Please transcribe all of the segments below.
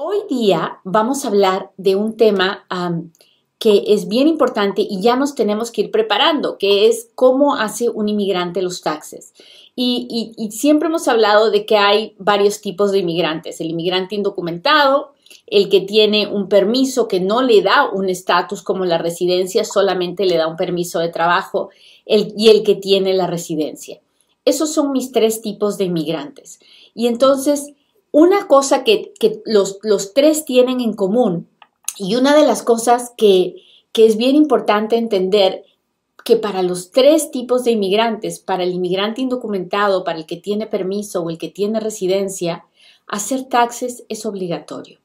Hoy día vamos a hablar de un tema que es bien importante y ya nos tenemos que ir preparando, que es cómo hace un inmigrante los taxes. Y, siempre hemos hablado de que hay varios tipos de inmigrantes, el inmigrante indocumentado, el que tiene un permiso que no le da un estatus como la residencia, solamente le da un permiso de trabajo, y el que tiene la residencia. Esos son mis tres tipos de inmigrantes. Y entonces, una cosa que, los, tres tienen en común y una de las cosas que, que es bien importante entender que para los tres tipos de inmigrantes, para el inmigrante indocumentado, para el que tiene permiso o el que tiene residencia, hacer taxes es obligatorio.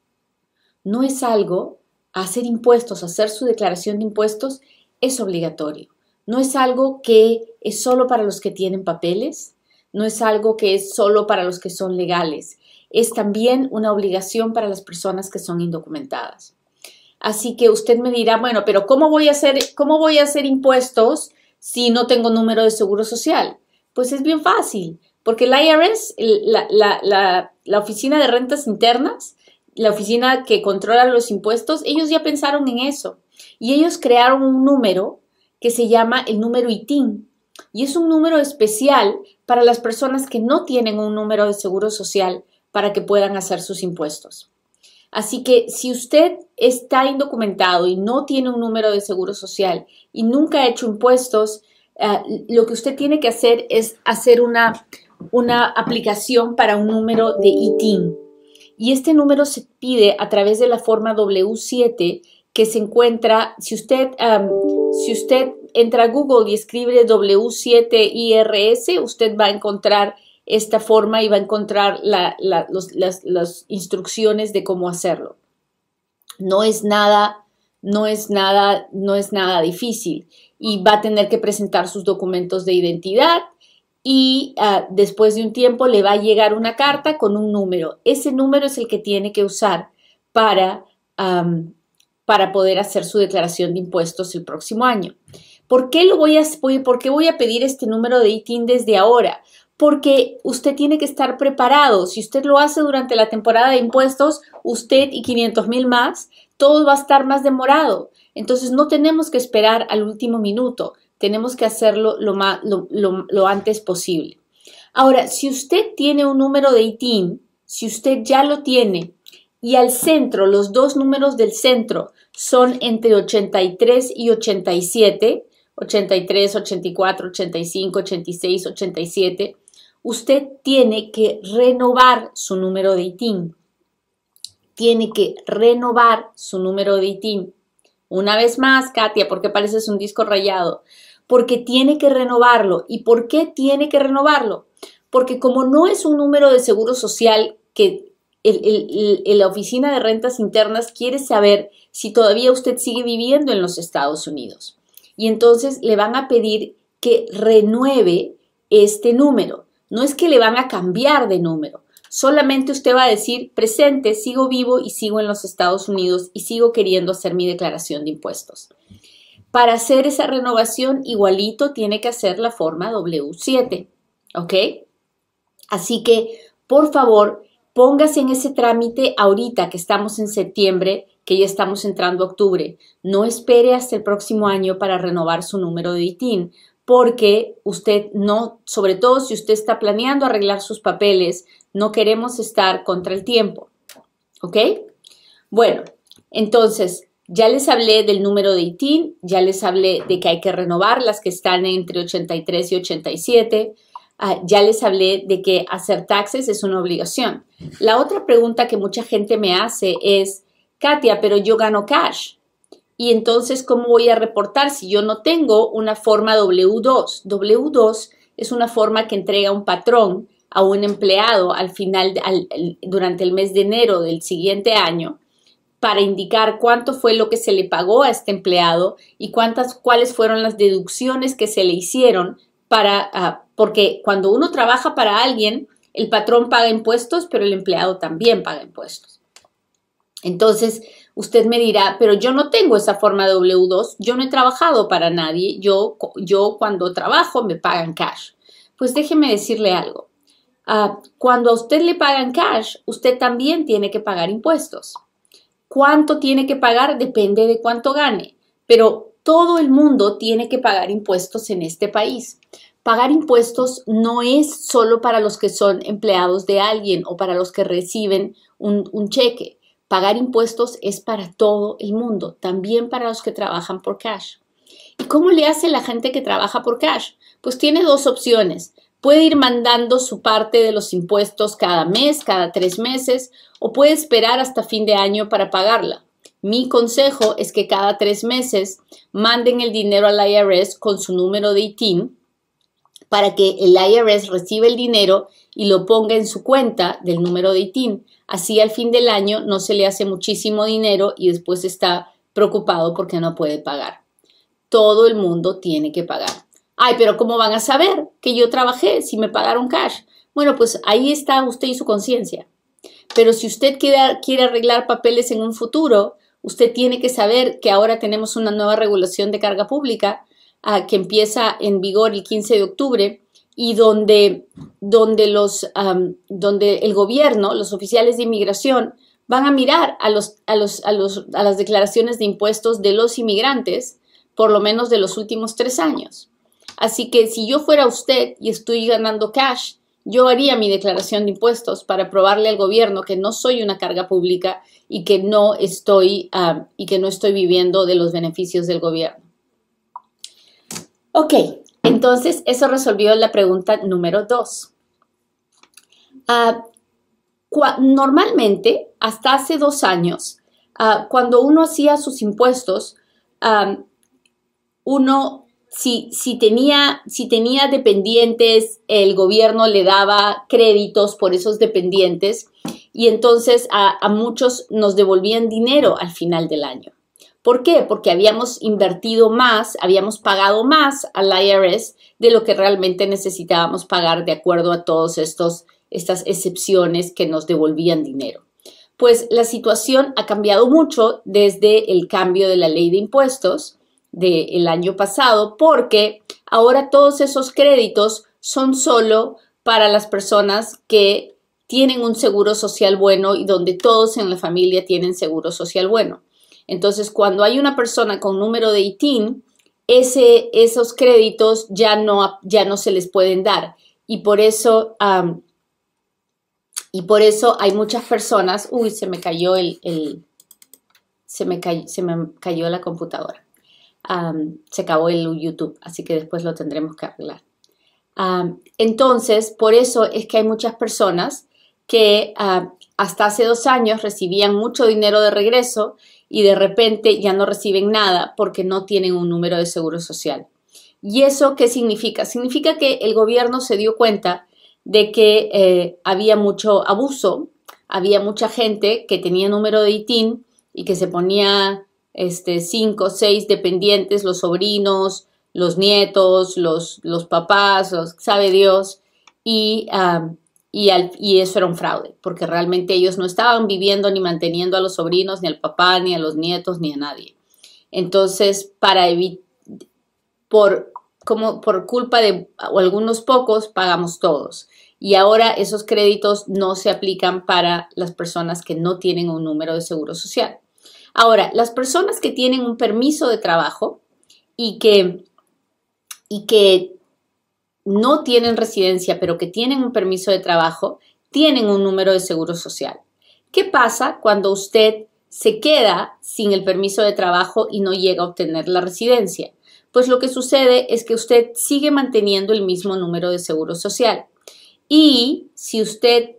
No es algo, hacer impuestos, hacer su declaración de impuestos es obligatorio. No es algo que es solo para los que tienen papeles, no es algo que es solo para los que son legales, es también una obligación para las personas que son indocumentadas. Así que usted me dirá, bueno, pero ¿cómo voy a hacer, cómo voy a hacer impuestos si no tengo número de seguro social? Pues es bien fácil, porque la IRS, la Oficina de Rentas Internas, la oficina que controla los impuestos, ellos ya pensaron en eso y ellos crearon un número que se llama el número ITIN y es un número especial para las personas que no tienen un número de seguro social para que puedan hacer sus impuestos. Así que si usted está indocumentado y no tiene un número de seguro social y nunca ha hecho impuestos, eh, lo que usted tiene que hacer es hacer una, una aplicación para un número de ITIN. Y este número se pide a través de la forma W7 que se encuentra, si usted, si usted entra a Google y escribe W7IRS, usted va a encontrar esta forma y va a encontrar las, instrucciones de cómo hacerlo. No es nada, no es nada, no es nada difícil y va a tener que presentar sus documentos de identidad y ah, después de un tiempo le va a llegar una carta con un número. Ese número es el que tiene que usar para, para poder hacer su declaración de impuestos el próximo año. ¿Por qué, lo voy a, voy a pedir este número de ITIN desde ahora? Porque usted tiene que estar preparado. Si usted lo hace durante la temporada de impuestos, usted y 500 mil más, todo va a estar más demorado. Entonces no tenemos que esperar al último minuto, tenemos que hacerlo lo, más, lo antes posible. Ahora, si usted tiene un número de ITIN, si usted ya lo tiene, y al centro, los dos números del centro son entre 83 y 87, 83, 84, 85, 86, 87, usted tiene que renovar su número de ITIN. Tiene que renovar su número de ITIN. Una vez más, Katia, porque pareces un disco rayado? Porque tiene que renovarlo. ¿Y por qué tiene que renovarlo? Porque como no es un número de seguro social que la Oficina de Rentas Internas quiere saber si todavía usted sigue viviendo en los Estados Unidos y entonces le van a pedir que renueve este número. No es que le van a cambiar de número, solamente usted va a decir presente, sigo vivo y sigo en los Estados Unidos y sigo queriendo hacer mi declaración de impuestos. Para hacer esa renovación igualito tiene que hacer la forma W7, ¿ok? Así que, por favor, póngase en ese trámite ahorita que estamos en septiembre que ya estamos entrando octubre. No espere hasta el próximo año para renovar su número de ITIN, porque usted no, sobre todo si usted está planeando arreglar sus papeles, no queremos estar contra el tiempo. ¿Ok? Bueno, entonces, ya les hablé del número de ITIN, ya les hablé de que hay que renovar las que están entre 83 y 87. Ah, ya les hablé de que hacer taxes es una obligación. La otra pregunta que mucha gente me hace es, Katia, pero yo gano cash. Y entonces, ¿cómo voy a reportar si yo no tengo una forma W2? W2 es una forma que entrega un patrón a un empleado al final, durante el mes de enero del siguiente año, para indicar cuánto fue lo que se le pagó a este empleado y cuántas, cuáles fueron las deducciones que se le hicieron para, ah, porque cuando uno trabaja para alguien, el patrón paga impuestos, pero el empleado también paga impuestos. Entonces, usted me dirá, pero yo no tengo esa forma W2, yo no he trabajado para nadie, yo, cuando trabajo me pagan cash. Pues déjeme decirle algo. Ah, cuando a usted le pagan cash, usted también tiene que pagar impuestos. ¿Cuánto tiene que pagar? Depende de cuánto gane, pero todo el mundo tiene que pagar impuestos en este país. Pagar impuestos no es solo para los que son empleados de alguien o para los que reciben un cheque Pagar impuestos es para todo el mundo, también para los que trabajan por cash. ¿Y cómo le hace la gente que trabaja por cash? Pues tiene dos opciones. Puede ir mandando su parte de los impuestos cada mes, cada tres meses, o puede esperar hasta fin de año para pagarla. Mi consejo es que cada tres meses manden el dinero al IRS con su número de ITIN para que el IRS reciba el dinero y lo ponga en su cuenta del número de ITIN. Así al fin del año no se le hace muchísimo dinero y después está preocupado porque no puede pagar. Todo el mundo tiene que pagar. Ay, pero ¿cómo van a saber que yo trabajé si me pagaron cash? Bueno, pues ahí está usted y su conciencia. Pero si usted quiere, quiere arreglar papeles en un futuro, usted tiene que saber que ahora tenemos una nueva regulación de carga pública que empieza en vigor el 15 de octubre y donde, donde, los, donde el gobierno, los oficiales de inmigración, van a mirar a, los, a, las declaraciones de impuestos de los inmigrantes, por lo menos de los últimos tres años. Así que si yo fuera usted y estoy ganando cash, yo haría mi declaración de impuestos para probarle al gobierno que no soy una carga pública y que no estoy, y que no estoy viviendo de los beneficios del gobierno. Ok, entonces eso resolvió la pregunta número dos. Ah, normalmente, hasta hace dos años, ah, cuando uno hacía sus impuestos, ah, uno, si, tenía, si tenía dependientes, el gobierno le daba créditos por esos dependientes y entonces a muchos nos devolvían dinero al final del año. ¿Por qué? Porque habíamos invertido más, habíamos pagado más al IRS de lo que realmente necesitábamos pagar de acuerdo a todas estas excepciones que nos devolvían dinero. Pues la situación ha cambiado mucho desde el cambio de la ley de impuestos del año pasado, porque ahora todos esos créditos son solo para las personas que tienen un seguro social bueno y donde todos en la familia tienen seguro social bueno. Entonces, cuando hay una persona con número de ITIN, ese, esos créditos ya no, ya no se les pueden dar. Y por eso, y por eso hay muchas personas. Uy, se me cayó el. se, me se me cayó la computadora. se acabó el YouTube, así que después lo tendremos que arreglar. entonces, por eso es que hay muchas personas que ah, hasta hace dos años recibían mucho dinero de regreso y de repente ya no reciben nada porque no tienen un número de seguro social. ¿Y eso qué significa? Significa que el gobierno se dio cuenta de que eh, había mucho abuso, había mucha gente que tenía número de ITIN y que se ponía este, cinco, seis dependientes, los sobrinos, los nietos, los, los papás, los, sabe Dios, y ah, y, eso era un fraude, porque realmente ellos no estaban viviendo ni manteniendo a los sobrinos, ni al papá, ni a los nietos, ni a nadie. Entonces, para por, como por culpa de algunos pocos, pagamos todos. Y ahora esos créditos no se aplican para las personas que no tienen un número de seguro social. Ahora, las personas que tienen un permiso de trabajo y que, y que no tienen residencia, pero que tienen un permiso de trabajo, tienen un número de seguro social. ¿Qué pasa cuando usted se queda sin el permiso de trabajo y no llega a obtener la residencia? Pues lo que sucede es que usted sigue manteniendo el mismo número de seguro social. Y si usted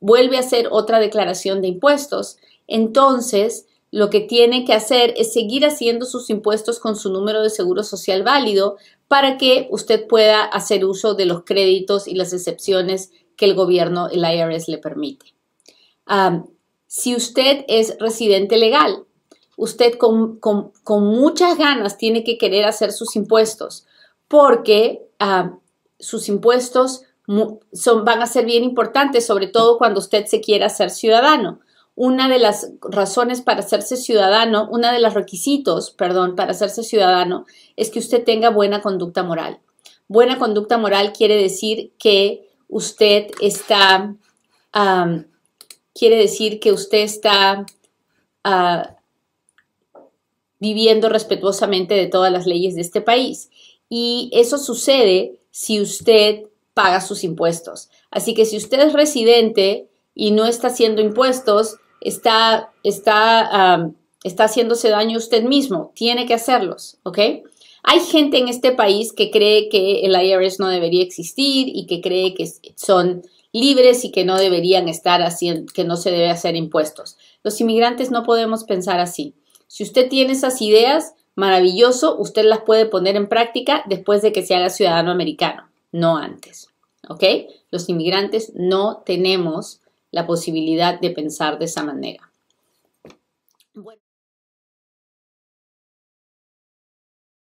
vuelve a hacer otra declaración de impuestos, entonces lo que tiene que hacer es seguir haciendo sus impuestos con su número de seguro social válido para que usted pueda hacer uso de los créditos y las excepciones que el gobierno, el IRS, le permite. si usted es residente legal, usted con, muchas ganas tiene que querer hacer sus impuestos, porque sus impuestos son, van a ser bien importantes, sobre todo cuando usted se quiera ser ciudadano una de las razones para hacerse ciudadano, una de los requisitos, perdón, para hacerse ciudadano, es que usted tenga buena conducta moral. Buena conducta moral quiere decir que usted está, quiere decir que usted está ah, viviendo respetuosamente de todas las leyes de este país. Y eso sucede si usted paga sus impuestos. Así que si usted es residente y no está haciendo impuestos, está, está, está haciéndose daño usted mismo, tiene que hacerlos, ¿ok? Hay gente en este país que cree que el IRS no debería existir y que cree que son libres y que no deberían estar haciendo, que no se debe hacer impuestos. Los inmigrantes no podemos pensar así. Si usted tiene esas ideas, maravilloso, usted las puede poner en práctica después de que se haga ciudadano americano, no antes. ¿Ok? Los inmigrantes no tenemos la posibilidad de pensar de esa manera.